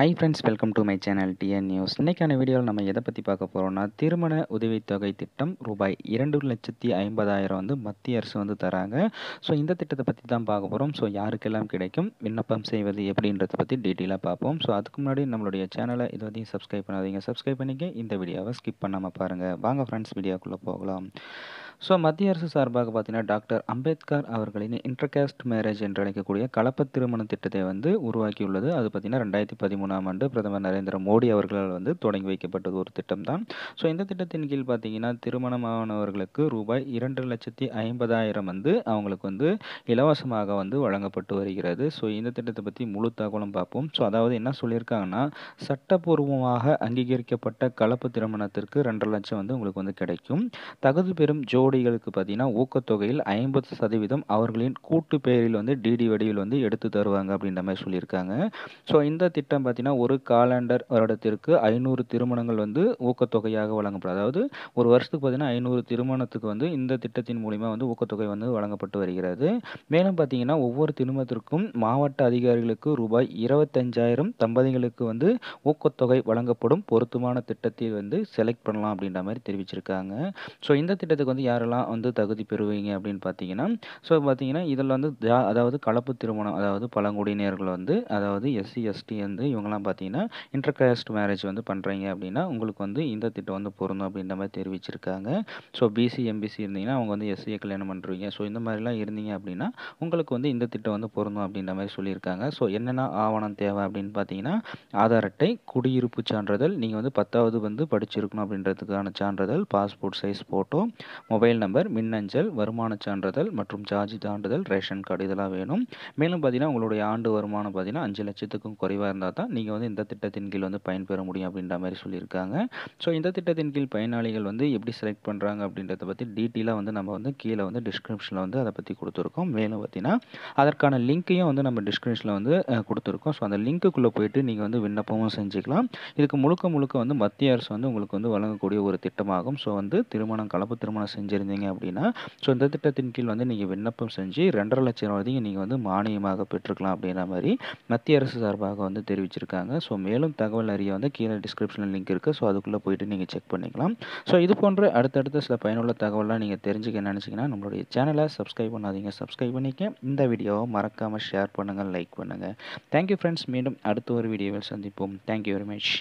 high friends welcome to my channel T N இன்றைக்கான வீடியோவில் நம்ம எதை பற்றி பார்க்க போகிறோன்னா திருமண உதவித்தொகை திட்டம் ரூபாய் இரண்டு லட்சத்தி ஐம்பதாயிரம் வந்து மத்திய அரசு வந்து தராங்க ஸோ இந்த திட்டத்தை பற்றி தான் பார்க்க போகிறோம் ஸோ யாருக்கெல்லாம் கிடைக்கும் விண்ணப்பம் செய்வது எப்படின்றத பற்றி டீட்டெயிலாக பார்ப்போம் ஸோ அதுக்கு முன்னாடி நம்மளுடைய சேனலை இது வரையும் சப்ஸ்கிரைப் பண்ணாதீங்க சப்ஸ்கிரைப் பண்ணிக்க இந்த வீடியோவை ஸ்கிப் பண்ணாமல் பாருங்கள் வாங்க ஃப்ரெண்ட்ஸ் வீடியோக்குள்ளே போகலாம் ஸோ மத்திய அரசு சார்பாக பார்த்தீங்கன்னா டாக்டர் அம்பேத்கர் அவர்களின் இன்டர்காஸ்ட் மேரேஜ் என்று அழைக்கக்கூடிய கலப்பு திருமண திட்டத்தை வந்து உருவாக்கியுள்ளது அது பார்த்தீங்கன்னா ரெண்டாயிரத்தி பதிமூணாம் ஆண்டு பிரதமர் நரேந்திர மோடி அவர்களால் வந்து தொடங்கி வைக்கப்பட்டது ஒரு திட்டம் தான் ஸோ இந்த திட்டத்தின் கீழ் பார்த்தீங்கன்னா திருமணமானவர்களுக்கு ரூபாய் இரண்டு லட்சத்தி ஐம்பதாயிரம் வந்து அவங்களுக்கு வந்து இலவசமாக வந்து வழங்கப்பட்டு வருகிறது ஸோ இந்த திட்டத்தை பற்றி முழு தகவலும் பார்ப்போம் ஸோ அதாவது என்ன சொல்லியிருக்காங்கன்னா சட்டப்பூர்வமாக அங்கீகரிக்கப்பட்ட கலப்பு திருமணத்திற்கு ரெண்டு லட்சம் வந்து உங்களுக்கு வந்து கிடைக்கும் தகுதி பெறும் ஜோ ஜோடிகளுக்கு பார்த்தீங்கன்னா ஊக்கத்தொகையில் ஐம்பது சதவீதம் அவர்களின் கூட்டு பெயரில் வந்து டிடி வடிவில் வந்து எடுத்து தருவாங்க அப்படின்ற மாதிரி சொல்லியிருக்காங்க ஸோ இந்த திட்டம் பார்த்தீங்கன்னா ஒரு காலண்டர் வருடத்திற்கு ஐநூறு திருமணங்கள் வந்து ஊக்கத்தொகையாக வழங்கப்படும் அதாவது ஒரு வருஷத்துக்கு பார்த்தீங்கன்னா ஐநூறு திருமணத்துக்கு வந்து இந்த திட்டத்தின் மூலிமா வந்து ஊக்கத்தொகை வந்து வழங்கப்பட்டு வருகிறது மேலும் பார்த்தீங்கன்னா ஒவ்வொரு திருமணத்திற்கும் மாவட்ட அதிகாரிகளுக்கு ரூபாய் இருபத்தஞ்சாயிரம் தம்பதிகளுக்கு வந்து ஊக்கத்தொகை வழங்கப்படும் பொருத்தமான திட்டத்தை வந்து செலக்ட் பண்ணலாம் அப்படின்ற மாதிரி தெரிவிச்சிருக்காங்க ஸோ இந்த திட்டத்துக்கு வந்து யார் யாரெல்லாம் வந்து தகுதி பெறுவீங்க அப்படின்னு பார்த்தீங்கன்னா ஸோ பார்த்தீங்கன்னா இதில் வந்து ஜா அதாவது கலப்பு திருமணம் அதாவது பழங்குடியினர்கள் வந்து அதாவது எஸ்சி எஸ்டி வந்து இவங்கெல்லாம் பார்த்தீங்கன்னா இன்டர்காஸ்ட் மேரேஜ் வந்து பண்ணுறீங்க அப்படின்னா உங்களுக்கு வந்து இந்த திட்டம் வந்து பொருந்தும் அப்படின்ற மாதிரி தெரிவிச்சிருக்காங்க ஸோ பிசி எம்பிசி இருந்தீங்கன்னா அவங்க வந்து எஸ்சியை கல்யாணம் பண்ணுறீங்க ஸோ இந்த மாதிரிலாம் இருந்தீங்க அப்படின்னா உங்களுக்கு வந்து இந்த திட்டம் வந்து பொருந்தும் அப்படின்ற மாதிரி சொல்லியிருக்காங்க ஸோ என்னென்ன ஆவணம் தேவை அப்படின்னு பார்த்தீங்கன்னா ஆதார் அட்டை குடியிருப்பு சான்றிதழ் நீங்கள் வந்து பத்தாவது வந்து படிச்சிருக்கணும் அப்படின்றதுக்கான சான்றிதழ் passport size photo mobile mobile number மின்னஞ்சல் வருமான சான்றிதழ் மற்றும் சார்ஜ் சான்றிதழ் ரேஷன் கார்டு இதெல்லாம் வேணும் மேலும் பார்த்தீங்கன்னா உங்களுடைய ஆண்டு வருமானம் பார்த்தீங்கன்னா அஞ்சு லட்சத்துக்கும் குறைவாக இருந்தால் தான் நீங்கள் வந்து இந்த திட்டத்தின் கீழ் வந்து பயன்பெற முடியும் அப்படின்ற மாதிரி சொல்லியிருக்காங்க ஸோ இந்த திட்டத்தின் கீழ் பயனாளிகள் வந்து எப்படி செலக்ட் பண்ணுறாங்க அப்படின்றத பற்றி டீட்டெயிலாக வந்து நம்ம வந்து கீழே வந்து டிஸ்கிரிப்ஷனில் வந்து அதை பற்றி கொடுத்துருக்கோம் மேலும் பார்த்தீங்கன்னா அதற்கான லிங்க்கையும் வந்து நம்ம டிஸ்கிரிப்ஷனில் வந்து கொடுத்துருக்கோம் ஸோ அந்த லிங்க்குள்ளே போயிட்டு நீங்கள் வந்து விண்ணப்பமும் செஞ்சுக்கலாம் இதுக்கு முழுக்க முழுக்க வந்து மத்திய அரசு வந்து உங்களுக்கு வந்து வழங்கக்கூடிய ஒரு திட்டமாகும் ஸோ வந்து திருமணம் கலப்பு திருமணம் செஞ்சு தெரிஞ்சிருந்தீங்க அப்படின்னா ஸோ இந்த திட்டத்தின் கீழ் வந்து நீங்கள் விண்ணப்பம் செஞ்சு ரெண்டரை லட்சம் வரைக்கும் நீங்கள் வந்து மானியமாக பெற்றுக்கலாம் அப்படின்ற மாதிரி மத்திய அரசு சார்பாக வந்து தெரிவிச்சிருக்காங்க ஸோ மேலும் தகவல் அறிய வந்து கீழே டிஸ்கிரிப்ஷனில் லிங்க் இருக்குது ஸோ அதுக்குள்ளே போயிட்டு நீங்கள் செக் பண்ணிக்கலாம் ஸோ இது போன்ற அடுத்தடுத்த சில பயனுள்ள தகவலாம் நீங்கள் தெரிஞ்சுக்க நினச்சிங்கன்னா நம்மளுடைய சேனலை சப்ஸ்கிரைப் பண்ணாதீங்க சப்ஸ்கிரைப் பண்ணிக்க இந்த வீடியோவை மறக்காமல் ஷேர் பண்ணுங்கள் லைக் பண்ணுங்கள் தேங்க்யூ ஃப்ரெண்ட்ஸ் மீண்டும் அடுத்த ஒரு வீடியோவில் சந்திப்போம் தேங்க்யூ வெரி மச்